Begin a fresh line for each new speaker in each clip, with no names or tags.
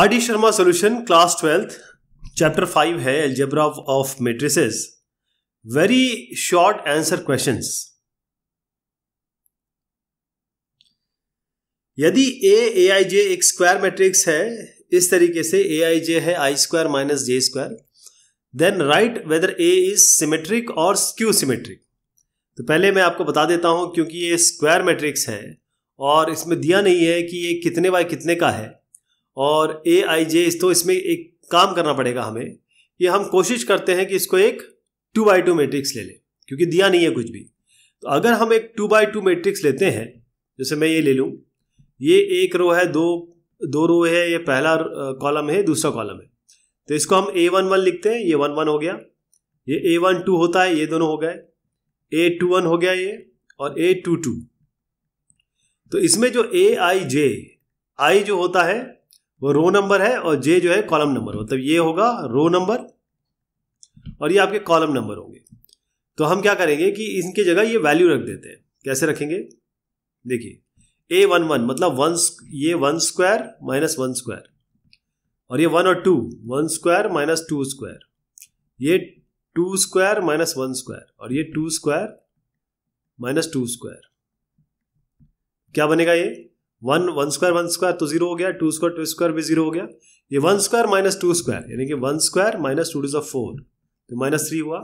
Are D Sharma solution class twelfth chapter five है algebra of matrices very short answer question यदि A A I जे एक square matrix है इस तरीके से ए आई जे है I square minus J square then write whether A is symmetric और skew symmetric तो पहले मैं आपको बता देता हूं क्योंकि ये स्क्वायर मैट्रिक्स है और इसमें दिया नहीं है कि ये कितने बाय कितने का है और ए आई जे इस तो इसमें एक काम करना पड़ेगा हमें ये हम कोशिश करते हैं कि इसको एक टू बाई टू मेट्रिक्स ले लें क्योंकि दिया नहीं है कुछ भी तो अगर हम एक टू बाई टू मेट्रिक्स लेते हैं जैसे मैं ये ले लूँ ये एक रो है दो दो रो है ये पहला कॉलम है दूसरा कॉलम है तो इसको हम ए वन वन लिखते हैं ये वन वन हो गया ये ए वन टू होता है ये दोनों हो गए ए टू वन हो गया ये और ए टू टू तो इसमें जो ए आई जे आई जो होता है वो रो नंबर है और जे जो है कॉलम नंबर मतलब ये होगा रो नंबर और ये आपके कॉलम नंबर होंगे तो हम क्या करेंगे कि इनके जगह ये वैल्यू रख देते हैं कैसे रखेंगे देखिए ए वन वन मतलब वन ये one square minus one square और ये वन और two one square minus two square ये two square minus one square और ये two square minus two square क्या बनेगा ये one one square one square तो जीरो हो गया टू स्क्वायर टू स्क्वायर भी जीरो हो गया ये one square minus two square यानी कि one square minus to to four तो माइनस थ्री हुआ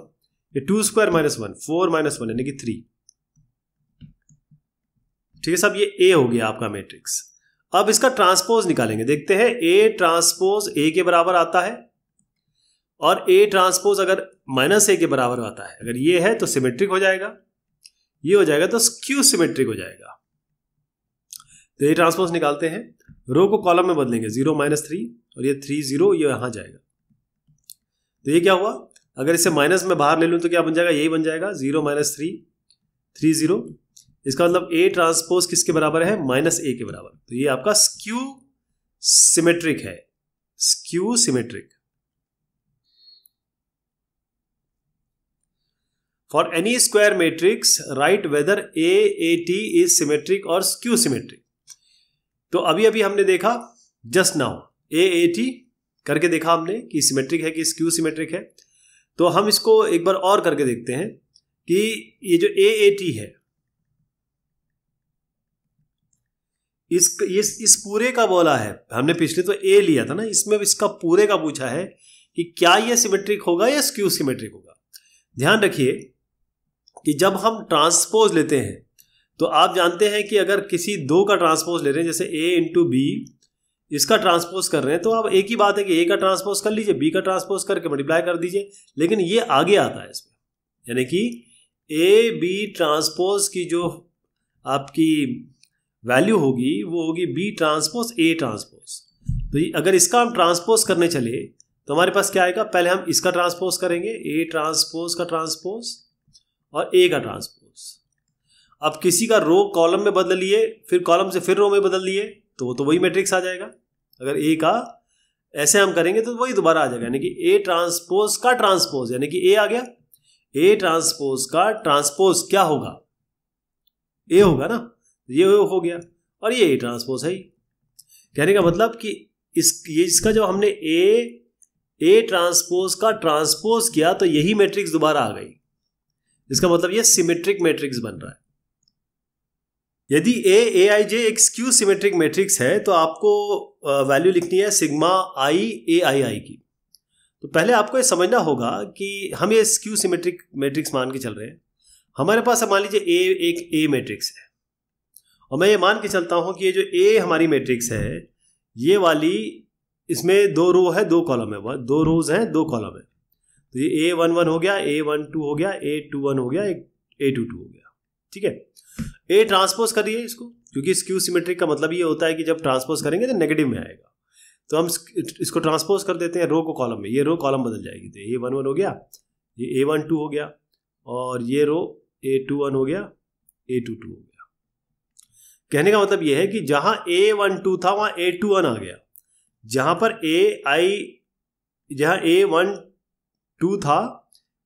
ये two square minus one four minus one यानी कि थ्री ठीक है साहब ये ए हो गया आपका मैट्रिक्स अब इसका ट्रांसपोज निकालेंगे देखते हैं ए ट्रांसपोज ए के बराबर आता है और ए ट्रांसपोज अगर माइनस ए के बराबर आता है अगर ये है तो सिमेट्रिक हो जाएगा ये हो जाएगा तो स्क्यू सिमेट्रिक हो जाएगा तो ये ट्रांसपोज निकालते हैं रो को कॉलम में बदलेंगे जीरो माइनस थ्री और ये थ्री जीरो ये यहां जाएगा तो ये क्या हुआ अगर इसे माइनस में बाहर ले लूं तो क्या बन जाएगा यही बन जाएगा zero minus three three zero इसका मतलब ए ट्रांसपोज किसके बराबर है माइनस ए के बराबर तो ये आपका स्क्यू सिमेट्रिक है skew symmetric for any square right whether A A T is symmetric और स्क्यू सिमेट्रिक तो अभी अभी हमने देखा just now A A T करके देखा हमने कि सिमेट्रिक है कि स्क्यू सिमेट्रिक है तो हम इसको एक बार और करके देखते हैं कि ये जो ए ए टी है इस इस इस पूरे का बोला है हमने पिछले तो ए लिया था ना इसमें इसका पूरे का पूछा है कि क्या ये सिमेट्रिक होगा या स्क्यू सिमेट्रिक होगा ध्यान रखिए कि जब हम ट्रांसपोज लेते हैं तो आप जानते हैं कि अगर किसी दो का ट्रांसपोज ले रहे हैं जैसे ए इंटू बी इसका ट्रांसपोज कर रहे हैं तो आप एक ही बात है कि ए का ट्रांसपोज कर लीजिए बी का ट्रांसपोज करके मल्टीप्लाई कर दीजिए लेकिन ये आगे आता है इसमें यानी कि ए बी ट्रांसपोज की जो आपकी वैल्यू होगी वो होगी बी ट्रांसपोज ए ट्रांसपोज तो अगर इसका हम ट्रांसपोज करने चले तो हमारे पास क्या आएगा पहले हम इसका ट्रांसपोज करेंगे ए ट्रांसपोज का ट्रांसपोज और ए का ट्रांसपोज अब किसी का रो कॉलम में बदल लिए फिर कॉलम से फिर रो में बदल लिए तो वो तो वही मैट्रिक्स आ जाएगा अगर ए का ऐसे हम करेंगे तो वही दोबारा आ जाएगा यानी कि ए ट्रांसपोज का ट्रांसपोज यानी कि ए आ गया ए ट्रांसपोज का ट्रांसपोज क्या होगा ए होगा ना ये हो गया और ये ए ट्रांसपोज है ही कहने का मतलब कि इस ये इसका जब हमने ए ए ट्रांसपोज का ट्रांसपोज किया तो यही मैट्रिक्स दोबारा आ गई इसका मतलब ये सिमेट्रिक मैट्रिक्स बन रहा है यदि ए ए आई जे एक स्क्यू सिमेट्रिक मैट्रिक्स है तो आपको वैल्यू लिखनी है सिग्मा आई ए आई आई की तो पहले आपको ये समझना होगा कि हम ये स्क्यू सिमेट्रिक मैट्रिक्स मान के चल रहे हैं हमारे पास मान लीजिए ए एक ए मैट्रिक्स है और मैं ये मान के चलता हूँ कि ये जो ए हमारी मैट्रिक्स है ये वाली इसमें दो रो है दो कॉलम है दो रोज हैं दो कॉलम है तो ये ए वन वन हो गया ए वन टू हो गया ए टू वन हो गया ए टू टू हो गया ठीक है ए ट्रांसपोज करिए इसको क्योंकि स्क्यू सिमेट्रिक का मतलब ये होता है कि जब ट्रांसपोज करेंगे तो नेगेटिव में आएगा तो हम इसको ट्रांसपोज कर देते हैं रो को कॉलम में ये रो कॉलम बदल जाएगी तो ए वन वन हो गया ये ए वन टू हो गया और ये रो ए टू वन हो गया ए टू टू हो गया कहने का मतलब यह है कि जहां ए वन टू था वहां ए टू वन आ गया जहां पर ए आई जहां ए वन टू था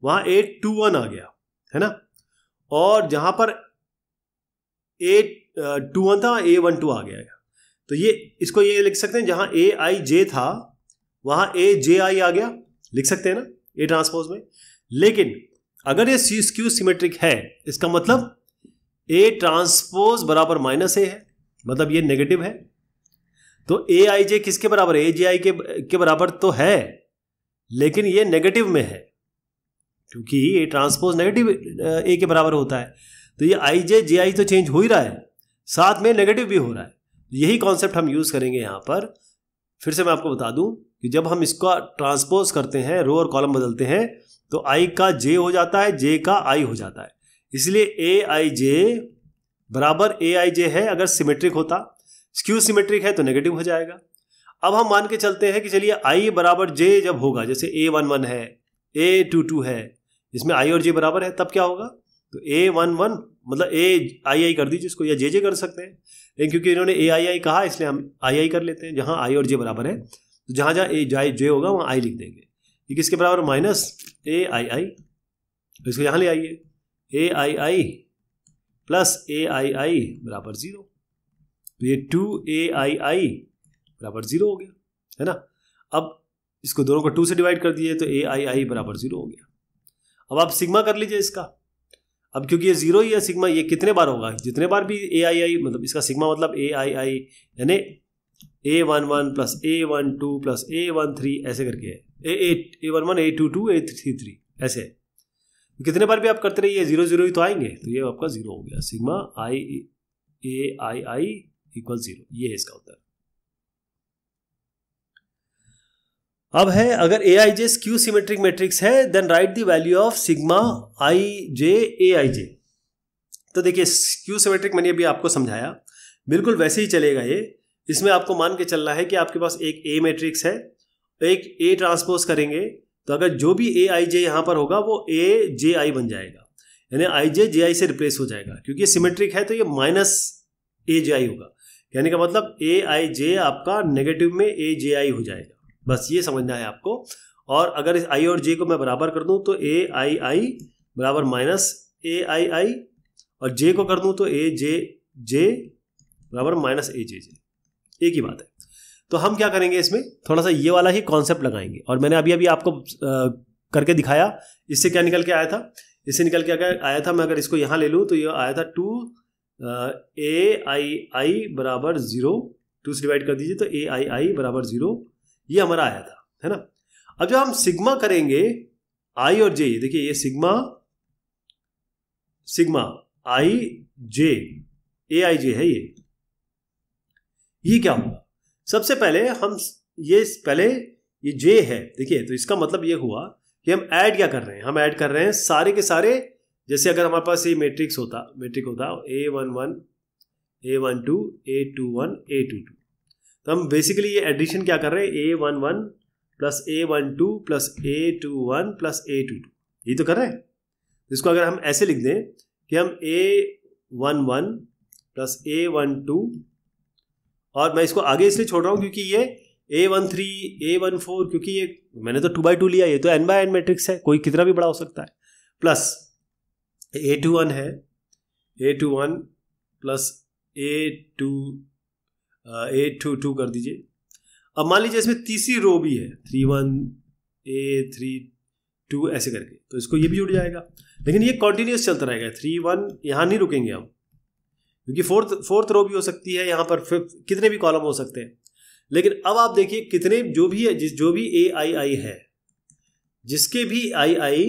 वहां ए टू वन आ गया है ना और जहां पर ए टू वन था ए वन टू आ गया तो ये इसको ये लिख सकते हैं जहां ए आई जे था वहां ए जे आई आ गया लिख सकते हैं ना ए ट्रांसपोज में लेकिन अगर ये सी स्क्यू सिमेट्रिक है इसका मतलब ए ट्रांसपोज बराबर माइनस ए है मतलब ये नेगेटिव है तो ए आई जे किसके बराबर ए जे आई के के बराबर तो है लेकिन ये नेगेटिव में है क्योंकि ए ट्रांसपोज नेगेटिव ए के बराबर होता है तो ये आई जे जे आई तो चेंज हो ही रहा है साथ में नेगेटिव भी हो रहा है तो यही कॉन्सेप्ट हम यूज़ करेंगे यहाँ पर फिर से मैं आपको बता दूं कि जब हम इसका ट्रांसपोज करते हैं रो और कॉलम बदलते हैं तो आई का जे हो जाता है जे का आई हो जाता है इसलिए ए आई जे बराबर ए आई जे है अगर सिमेट्रिक होता स्क्यू सिमेट्रिक है तो नेगेटिव हो जाएगा अब हम मान के चलते हैं कि चलिए आई बराबर जे जब होगा जैसे ए वन वन है ए टू टू है इसमें आई और जे बराबर है तब क्या होगा तो ए वन वन मतलब ए आई आई कर दीजिए इसको या जे जे कर सकते हैं लेकिन क्योंकि इन्होंने ए आई आई कहा इसलिए हम आई आई कर लेते हैं जहाँ आई और जे बराबर है तो जहाँ जहाँ ए जाए जे होगा वहाँ आई लिख देंगे ये किसके बराबर माइनस ए आई आई इसको यहाँ ले आइए ए I I plus A I आई बराबर ज़ीरो तो ये टू ए आई आई बराबर ज़ीरो हो गया है ना अब इसको दोनों को टू से डिवाइड कर दिए तो ए आई आई बराबर ज़ीरो हो गया अब आप सिग्मा कर लीजिए इसका अब क्योंकि ये जीरो या सिग्मा ये कितने बार होगा जितने बार भी ए आई आई मतलब इसका सिग्मा मतलब ए आई आई यानी A one one plus A one two plus A one three ऐसे करके है A eight A one one A two two A three three ऐसे है कितने बार भी आप करते रहिए जीरो जीरो ही तो आएंगे तो ये आपका जीरो हो गया sigma I A I I equal zero ये है इसका उत्तर अब है अगर A I J skew symmetric matrix है then right the value of sigma I J A I J तो देखिए स्क्यू सिमेट्रिक मैंने अभी आपको समझाया बिल्कुल वैसे ही चलेगा ये इसमें आपको मान के चलना है कि आपके पास एक ए मैट्रिक्स है एक ए ट्रांसपोज करेंगे तो अगर जो भी ए आई जे यहाँ पर होगा वो ए जे आई बन जाएगा यानी आई जे जे आई से रिप्लेस हो जाएगा क्योंकि सिमेट्रिक है तो ये माइनस ए जे आई होगा यानी का मतलब ए आई जे आपका नेगेटिव में ए जे आई हो जाएगा बस ये समझना है आपको और अगर इस आई और जे को मैं बराबर कर दूं तो ए आई आई बराबर माइनस ए आई आई और जे को कर दूं तो ए जे जे बराबर माइनस ए जे जे एक ही बात है तो हम क्या करेंगे इसमें थोड़ा सा ये वाला ही कॉन्सेप्ट लगाएंगे और मैंने अभी अभी आपको करके दिखाया इससे क्या निकल के आया था इससे निकल के अगर आया था मैं अगर इसको यहाँ ले लूँ तो ये आया था टू ए आई आई बराबर ज़ीरो टू से डिवाइड कर दीजिए तो ए आई आई बराबर ज़ीरो ये हमारा आया था है ना अब जब हम सिग्मा करेंगे आई और जे देखिए ये sigma sigma I J A I J है ये ये क्या हुआ सबसे पहले हम ये पहले ये जे है देखिए तो इसका मतलब ये हुआ कि हम ऐड क्या कर रहे हैं हम ऐड कर रहे हैं सारे के सारे जैसे अगर हमारे पास ये मैट्रिक्स होता मैट्रिक होता A one one A one two A two one A two two तो हम बेसिकली ये एडिशन क्या कर रहे हैं A one one plus A one two plus A two one plus A two two ये तो कर रहे हैं तो इसको अगर हम ऐसे लिख दें कि हम A one one plus A one two और मैं इसको आगे इसलिए छोड़ रहा हूँ क्योंकि ये A one three A one four क्योंकि ये मैंने तो टू बाई टू लिया ये तो एन बाई एन मैट्रिक्स है कोई कितना भी बड़ा हो सकता है प्लस ए टू वन है A two one plus A two eight two two कर दीजिए अब मान लीजिए इसमें तीसरी रो भी है three one A three two ऐसे करके तो इसको ये भी जुड़ जाएगा लेकिन ये कॉन्टीन्यूस चलता रहेगा थ्री वन यहाँ नहीं रुकेंगे हम क्योंकि फोर्थ फोर्थ रो भी हो सकती है यहाँ पर फिफ्थ कितने भी कॉलम हो सकते हैं लेकिन अब आप देखिए कितने जो भी है जिस जो भी ए आई आई है जिसके भी आई आई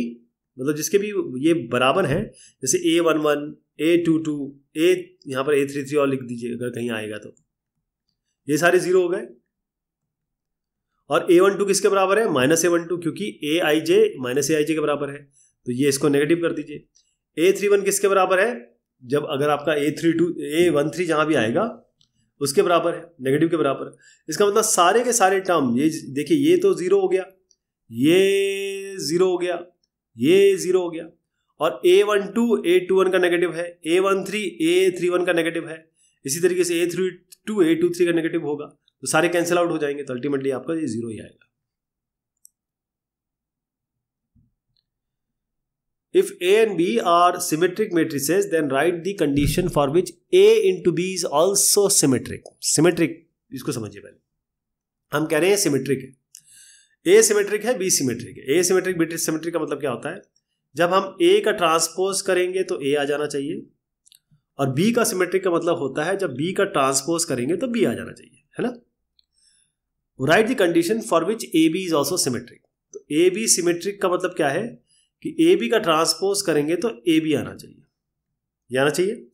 मतलब जिसके भी ये बराबर हैं जैसे A one one A two two A यहाँ पर ए थ्री थ्री और लिख दीजिए अगर कहीं आएगा तो ये सारे जीरो हो गए और ए वन टू किसके बराबर है माइनस ए वन टू क्योंकि ए I J minus A I जे के बराबर है तो ये इसको नेगेटिव कर दीजिए ए थ्री वन किसके बराबर है जब अगर आपका A three two A one three जहां भी आएगा उसके बराबर है नेगेटिव के बराबर इसका मतलब सारे के सारे टर्म ये देखिए ये तो ज़ीरो हो गया ये ज़ीरो हो गया ये ज़ीरो हो गया और A one two A two one का नेगेटिव है A one three A three one का नेगेटिव है इसी तरीके से A three two A two three का नेगेटिव होगा तो सारे कैंसिल आउट हो जाएंगे तो अल्टीमेटली आपका ये जीरो ही आएगा A and B are symmetric symmetric then right the condition for which A into B is also symmetric symmetric इसको समझिए पहले हम कह रहे हैं सिमेट्रिक है ए सिमेट्रिक है बी सिमेट्रिक है ए सिमेट्रिक बी सिमेट्रिक का मतलब क्या होता है जब हम ए का ट्रांसपोज करेंगे तो ए आ जाना चाहिए और बी का सिमेट्रिक का मतलब होता है जब बी का ट्रांसपोज करेंगे तो बी आ जाना चाहिए है ना right the condition for which A B is also symmetric तो ए बी सिमेट्रिक का मतलब क्या है कि ए बी का ट्रांसपोज करेंगे तो ए बी आना चाहिए ये आना चाहिए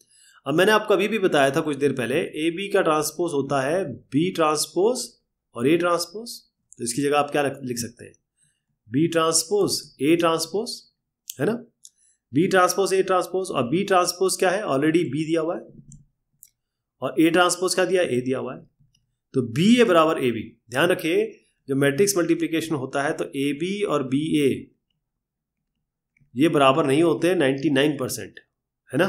अब मैंने आपको अभी भी बताया था कुछ देर पहले ए बी का ट्रांसपोज होता है बी ट्रांसपोज और ए ट्रांसपोज तो इसकी जगह आप क्या लिख सकते हैं बी ट्रांसपोज ए ट्रांसपोज है ना बी ट्रांसपोज ए ट्रांसपोज और बी ट्रांसपोज क्या है ऑलरेडी बी दिया हुआ है और ए ट्रांसपोज क्या दिया ए दिया हुआ है तो बी ए बराबर ए बी ध्यान रखिए जो मैट्रिक्स मल्टीप्लीकेशन होता है तो ए बी और बी ए ये बराबर नहीं होते नाइन्टी नाइन परसेंट है ना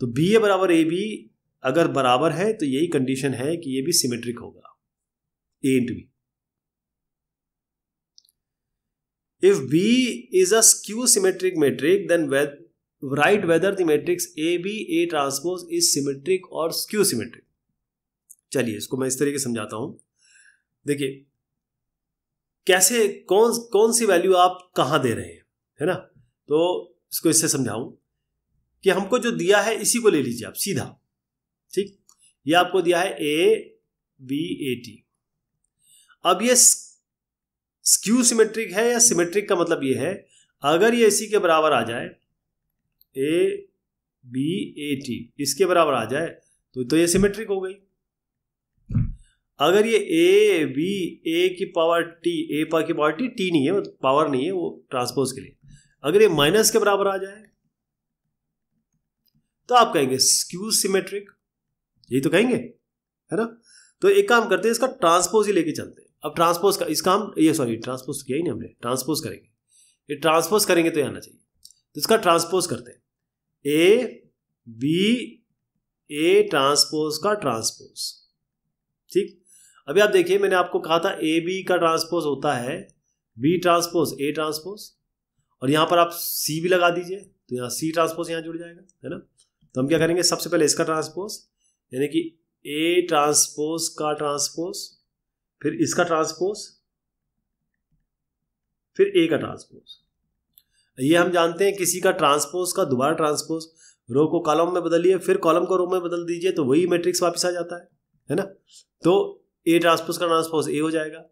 तो बी ए बराबर ए बी अगर बराबर है तो यही कंडीशन है कि ये भी सिमेट्रिक होगा A into B If B is a skew symmetric matrix, then write whether the matrix A A transpose is symmetric और skew symmetric. चलिए इसको मैं इस तरीके समझाता हूं देखिए कैसे कौन कौन सी वैल्यू आप कहां दे रहे हैं है ना तो इसको इससे समझाऊं कि हमको जो दिया है इसी को ले लीजिए आप सीधा ठीक ये आपको दिया है ए बी ए टी अब ये स्क्यू सिमेट्रिक है या सिमेट्रिक का मतलब ये है अगर ये इसी के बराबर आ जाए ए बी ए टी इसके बराबर आ जाए तो तो ये सिमेट्रिक हो गई अगर ये ए बी ए की पावर टी ए पा की पावर टी टी नहीं है मतलब पावर नहीं है वो ट्रांसपोज के लिए अगर ये माइनस के बराबर आ जाए तो आप कहेंगे स्क्यू सिमेट्रिक यही तो कहेंगे है ना तो एक काम करते हैं इसका ट्रांसपोज ही लेके चलते अब ट्रांसपोज का इसका हम ये सॉरी ट्रांसपोज किया ही नहीं हमने ट्रांसपोज करेंगे ये ट्रांसपोज करेंगे तो ये आना चाहिए तो इसका ट्रांसपोज करते हैं ए बी ए ट्रांसपोज का ट्रांसपोज ठीक अभी आप देखिए मैंने आपको कहा था ए बी का ट्रांसपोज होता है बी ट्रांसपोज ए ट्रांसपोज और यहां पर आप सी भी लगा दीजिए तो यहाँ सी ट्रांसपोज यहाँ जुड़ जाएगा है ना तो हम क्या करेंगे सबसे पहले इसका ट्रांसपोज यानी कि ए ट्रांसपोज का ट्रांसपोज फिर इसका ट्रांसपोज फिर ए का ट्रांसपोज ये हम जानते हैं किसी का ट्रांसपोज का दोबारा ट्रांसपोज रो को कॉलम में बदलिए फिर कॉलम को रो में बदल दीजिए तो वही मैट्रिक्स वापस आ जाता है है ना तो ए ट्रांसपोज का ट्रांसपोज ए हो जाएगा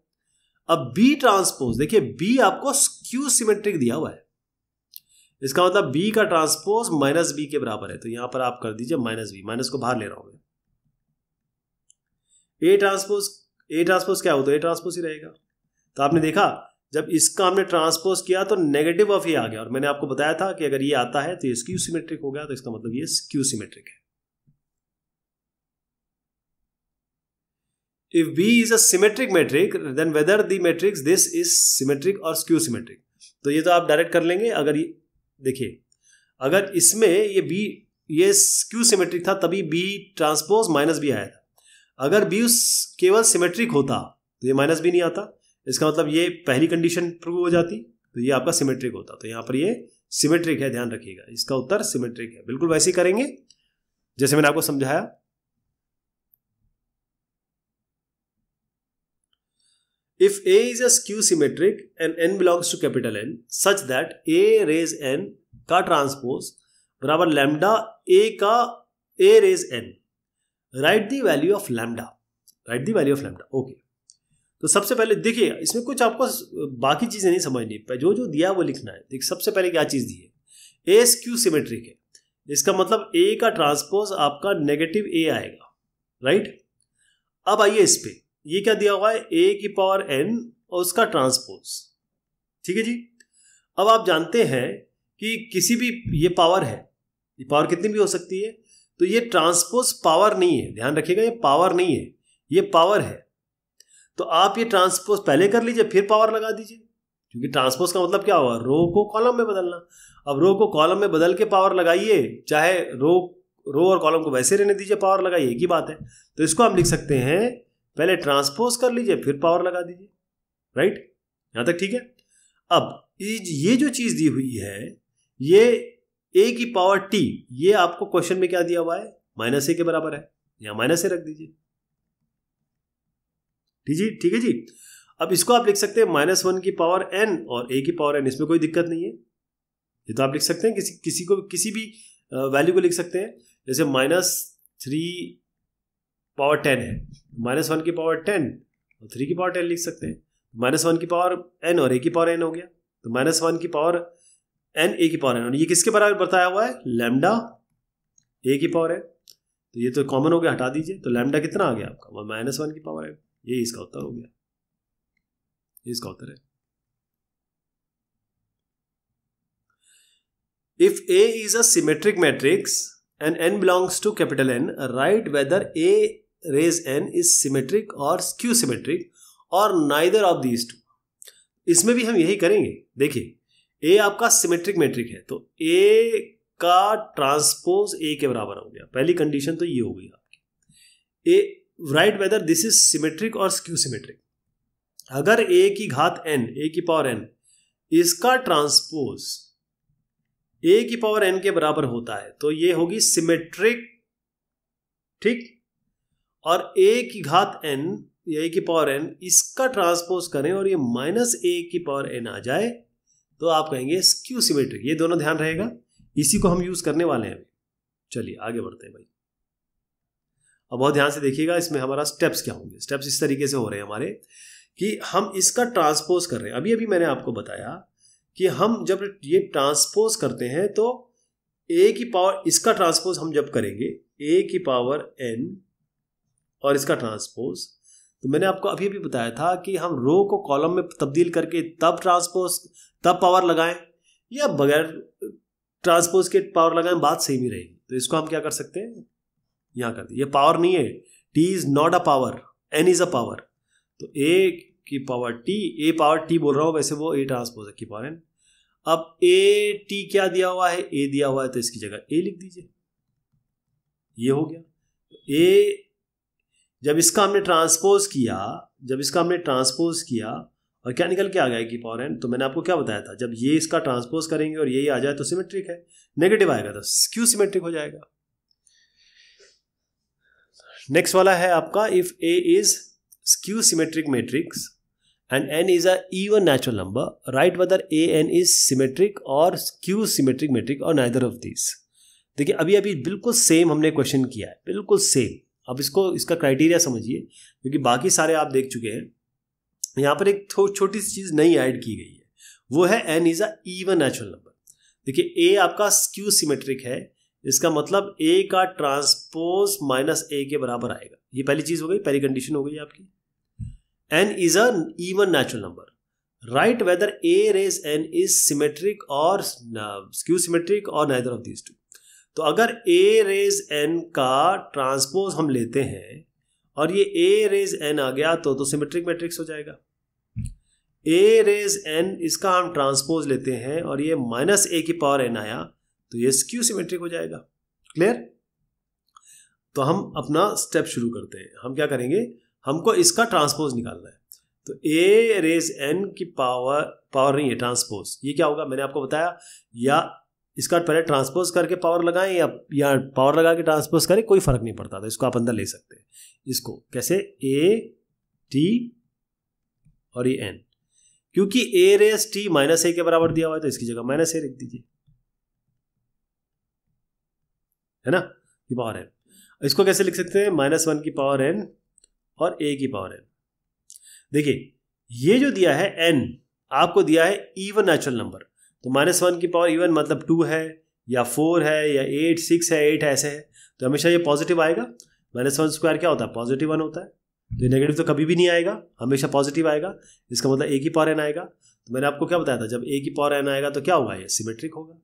अब बी ट्रांसपोज देखिए बी आपको स्क्यू सिमेट्रिक दिया हुआ है इसका मतलब बी का ट्रांसपोज माइनस बी के बराबर है तो यहां पर आप कर दीजिए माइनस बी माइनस को बाहर ले रहा हूं मैं ए ट्रांसपोज ए ट्रांसपोज क्या हो तो ए ट्रांसपोज ही रहेगा तो आपने देखा जब इसका हमने ट्रांसपोज किया तो नेगेटिव ऑफ ही आ गया और मैंने आपको बताया था कि अगर ये आता है तो ये स्क्यू सिमेट्रिक हो गया तो इसका मतलब ये स्क्यू सिमेट्रिक है if B is a symmetric matrix then whether the matrix this is symmetric और skew सिमेट्रिक तो ये तो आप डायरेक्ट कर लेंगे अगर ये देखिए अगर इसमें ये बी ये स्क्यू सिमेट्रिक था तभी बी ट्रांसपोज माइनस बी आया था अगर बी उस केवल सिमेट्रिक होता तो ये माइनस भी नहीं आता इसका मतलब ये पहली कंडीशन प्रूव हो जाती तो ये आपका सिमेट्रिक होता तो यहां पर ये सिमेट्रिक है ध्यान रखिएगा इसका उत्तर सिमेट्रिक है बिल्कुल वैसे ही करेंगे जैसे मैंने आपको समझाया if A is a skew symmetric and N belongs to capital N such that A raise N का ट्रांसपोज बराबर लैमडा ए का A raise N right the value of lambda right the value of lambda okay तो सबसे पहले देखिए इसमें कुछ आपको बाकी चीज़ें नहीं समझनी जो जो दिया वो लिखना है देखिए सबसे पहले क्या चीज़ दी है ए एस क्यू सिमेट्रिक है इसका मतलब ए का ट्रांसपोज आपका नेगेटिव ए आएगा राइट अब आइए इस पर यह क्या दिया हुआ है ए की पावर एन और उसका ट्रांसपोज ठीक है जी अब आप जानते हैं कि किसी भी ये पावर है ये पावर कितनी भी हो सकती है तो ये ट्रांसपोज पावर नहीं है ध्यान रखिएगा ये पावर नहीं है ये पावर है तो आप ये ट्रांसपोज पहले कर लीजिए फिर पावर लगा दीजिए क्योंकि ट्रांसपोज का मतलब क्या हुआ रो को कॉलम में बदलना अब रो को कॉलम में बदल के पावर लगाइए चाहे रो रो और कॉलम को वैसे रहने दीजिए पावर लगाइए एक ही बात है तो इसको हम लिख सकते हैं पहले ट्रांसपोज कर लीजिए फिर पावर लगा दीजिए राइट यहां तक ठीक है अब ये जो चीज दी हुई है ये ए की पावर टी ये आपको क्वेश्चन में क्या दिया हुआ है माइनस ए के बराबर है यहां माइनस ए रख दीजिए ठीक जी ठीक है जी अब इसको आप लिख सकते हैं माइनस वन की पावर एन और ए की पावर एन इसमें कोई दिक्कत नहीं है ये तो आप लिख सकते हैं किसी किसी को किसी भी वैल्यू को लिख सकते हैं जैसे माइनस थ्री पावर टेन है माइनस वन की पावर टेन और थ्री की पावर टेन लिख सकते हैं माइनस वन की पावर एन और ए की पावर एन हो गया तो माइनस वन की पावर एन ए की पावर एन और ये किसके बराबर बताया हुआ है लेमडा ए की पावर है तो ये तो कॉमन हो गया हटा दीजिए तो लेमडा कितना आ गया आपका वन माइनस वन की पावर है ये इसका उत्तर हो गया ये इसका उत्तर है if A is a symmetric matrix and N belongs to capital N right whether A raise N is symmetric और स्क्यू सिमेट्रिक और नाइदर ऑफ दीज टू इसमें भी हम यही करेंगे देखिए ए आपका सिमेट्रिक मैट्रिक है तो ए का ट्रांसपोज ए के बराबर हो गया पहली कंडीशन तो ये हो गई आपकी A right whether this is symmetric और स्क्यू सिमेट्रिक अगर ए की घात एन ए की पावर एन इसका ट्रांसपोज ए की पावर एन के बराबर होता है तो ये होगी सिमेट्रिक ठीक और ए की घात एन ए की पावर एन इसका ट्रांसपोज करें और ये माइनस ए की पावर एन आ जाए तो आप कहेंगे स्क्यू सिमेट्रिक ये दोनों ध्यान रहेगा इसी को हम यूज करने वाले हैं चलिए आगे बढ़ते हैं भाई अब बहुत ध्यान से देखिएगा इसमें हमारा स्टेप्स क्या होंगे स्टेप्स इस तरीके से हो रहे हैं हमारे कि हम इसका ट्रांसपोज कर रहे हैं अभी अभी मैंने आपको बताया कि हम जब ये ट्रांसपोज करते हैं तो ए की पावर इसका ट्रांसपोज हम जब करेंगे ए की पावर एन और इसका ट्रांसपोज तो मैंने आपको अभी अभी बताया था कि हम रो को कॉलम में तब्दील करके तब ट्रांसपोज तब पावर लगाएं या बगैर ट्रांसपोज के पावर लगाएं बात सही भी रहेगी तो इसको हम क्या कर सकते हैं यहां कर दिए ये पावर नहीं है T is not a power N is a power तो ए की power T A power T बोल रहा हूं वैसे वो ए ट्रांसपोज की पावर एन अब ए टी क्या दिया हुआ है ए दिया हुआ है तो इसकी जगह ए लिख दीजिए ये हो गया तो ए जब इसका हमने ट्रांसपोज किया जब इसका हमने ट्रांसपोज किया और क्या निकल के आ गया कि पावर एन तो मैंने आपको क्या बताया था जब ये इसका ट्रांसपोज करेंगे और ये आ जाए तो सिमेट्रिक है नेगेटिव आएगा तो क्यू सिमेट्रिक हो जाएगा नेक्स्ट वाला है आपका if A is skew symmetric matrix and N is an even natural number right whether A N is symmetric और स्क्यू सिमेट्रिक मैट्रिक और नाइदर ऑफ दिस देखिए अभी अभी बिल्कुल सेम हमने क्वेश्चन किया है बिल्कुल सेम अब इसको इसका क्राइटेरिया समझिए क्योंकि बाकी सारे आप देख चुके हैं यहाँ पर एक छोटी सी चीज़ नई ऐड की गई है वो है N is a even natural number देखिए ए आपका स्क्यू सिमेट्रिक है इसका मतलब ए का ट्रांसपोज माइनस ए के बराबर आएगा ये पहली चीज़ हो गई पहली कंडीशन हो गई आपकी N is a natural number right whether A raise N is symmetric और स्क्यू सिमेट्रिक और नाइदर ऑफ दीज टू तो अगर ए रेज एन का ट्रांसपोज हम लेते हैं और ये ए रेज एन आ गया तो तो सिमेट्रिक मैट्रिक्स हो जाएगा ए रेज एन इसका हम ट्रांसपोज लेते हैं और ये माइनस ए की पावर एन आया तो ये स्क्यू सिमेट्रिक हो जाएगा क्लियर तो हम अपना स्टेप शुरू करते हैं हम क्या करेंगे हमको इसका ट्रांसपोज निकालना है तो ए रेज एन की पावर पावर नहीं है ट्रांसपोज ये क्या होगा मैंने आपको बताया या इसका पहले ट्रांसपोज करके पावर लगाएं या या पावर लगा के ट्रांसपोज करें कोई फर्क नहीं पड़ता था इसको आप अंदर ले सकते हैं इसको कैसे ए टी और ये एन क्योंकि A raise T minus A के बराबर दिया हुआ है तो इसकी जगह माइनस ए रख दीजिए है ना की पावर एन इसको कैसे लिख सकते हैं माइनस वन की पावर एन और ए की पावर एन देखिए ये जो दिया है एन आपको दिया है इवन नेचुरल नंबर तो माइनस वन की पावर इवन मतलब टू है या फोर है या एट सिक्स है एट ऐसे है तो हमेशा ये पॉजिटिव आएगा माइनस वन स्क्वायर क्या होता है पॉजिटिव वन होता है तो नेगेटिव तो कभी भी नहीं आएगा हमेशा पॉजिटिव आएगा इसका मतलब एक ही पावर एन आएगा तो मैंने आपको क्या बताया था जब एक ही पावर एन आएगा तो क्या होगा ये सिमेट्रिक होगा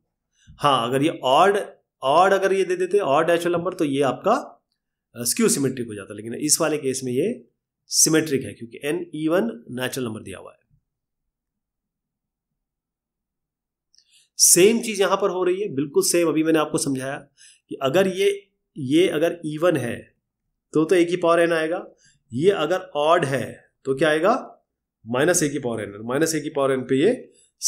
हाँ अगर ये ऑड ऑड अगर ये दे देते ऑड नेचुरल नंबर तो ये आपका स्क्यू सिमेट्रिक हो जाता लेकिन इस वाले केस में ये सिमेट्रिक है क्योंकि एन ईवन नेचुरल नंबर दिया हुआ है सेम चीज यहां पर हो रही है बिल्कुल सेम अभी मैंने आपको समझाया कि अगर ये ये अगर ईवन है तो तो एक ही पावर एन आएगा ये अगर ऑड है तो क्या आएगा माइनस ए की पावर एन माइनस ए की पावर एन पे ये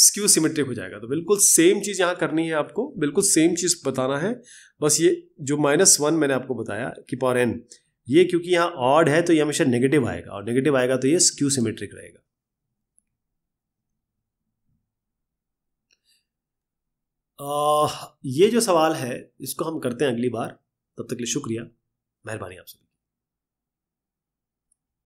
स्क्यू सिमेट्रिक हो जाएगा तो बिल्कुल सेम चीज़ यहां करनी है आपको बिल्कुल सेम चीज़ बताना है बस ये जो माइनस वन मैंने आपको बताया कि पावर एन ये क्योंकि यहां ऑड है तो ये हमेशा नेगेटिव आएगा और नेगेटिव आएगा तो ये स्क्यू सिमेट्रिक रहेगा आ, ये जो सवाल है इसको हम करते हैं अगली बार तब तक के लिए शुक्रिया मेहरबानी आप सभी